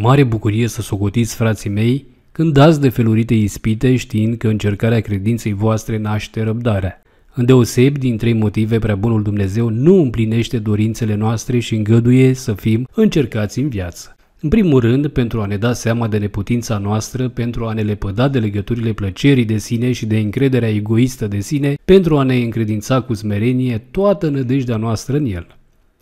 Mare bucurie să socotiți, frații mei, când dați de felurite ispite știind că încercarea credinței voastre naște răbdarea. Îndeoseb din trei motive prea bunul Dumnezeu nu împlinește dorințele noastre și îngăduie să fim încercați în viață. În primul rând, pentru a ne da seama de neputința noastră, pentru a ne lepăda de legăturile plăcerii de sine și de încrederea egoistă de sine, pentru a ne încredința cu smerenie toată nădejdea noastră în el.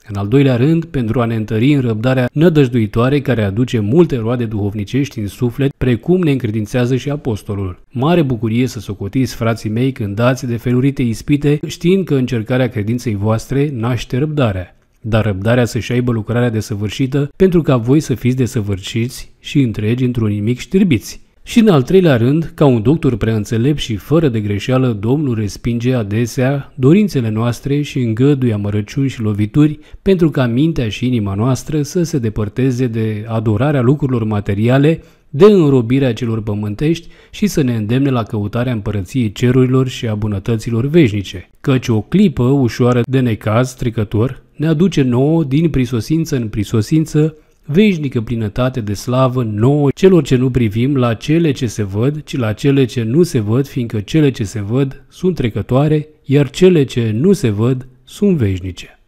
În al doilea rând, pentru a ne întări în răbdarea nădăjduitoare care aduce multe roade duhovnicești în suflet, precum ne încredințează și apostolul. Mare bucurie să socotiți, frații mei, când dați de felurite ispite, știind că încercarea credinței voastre naște răbdarea. Dar răbdarea să-și aibă lucrarea desăvârșită pentru ca voi să fiți desăvârșiți și întregi într-un nimic știrbiți și în al treilea rând, ca un doctor prea înțelept și fără de greșeală, Domnul respinge adesea dorințele noastre și îngăduie amărăciuni și lovituri pentru ca mintea și inima noastră să se depărteze de adorarea lucrurilor materiale, de înrobirea celor pământești și să ne îndemne la căutarea împărăției cerurilor și a bunătăților veșnice, căci o clipă ușoară de necaz trecător ne aduce nouă din prisosință în prisosință veșnică plinătate de slavă nouă celor ce nu privim la cele ce se văd, ci la cele ce nu se văd, fiindcă cele ce se văd sunt trecătoare, iar cele ce nu se văd sunt veșnice.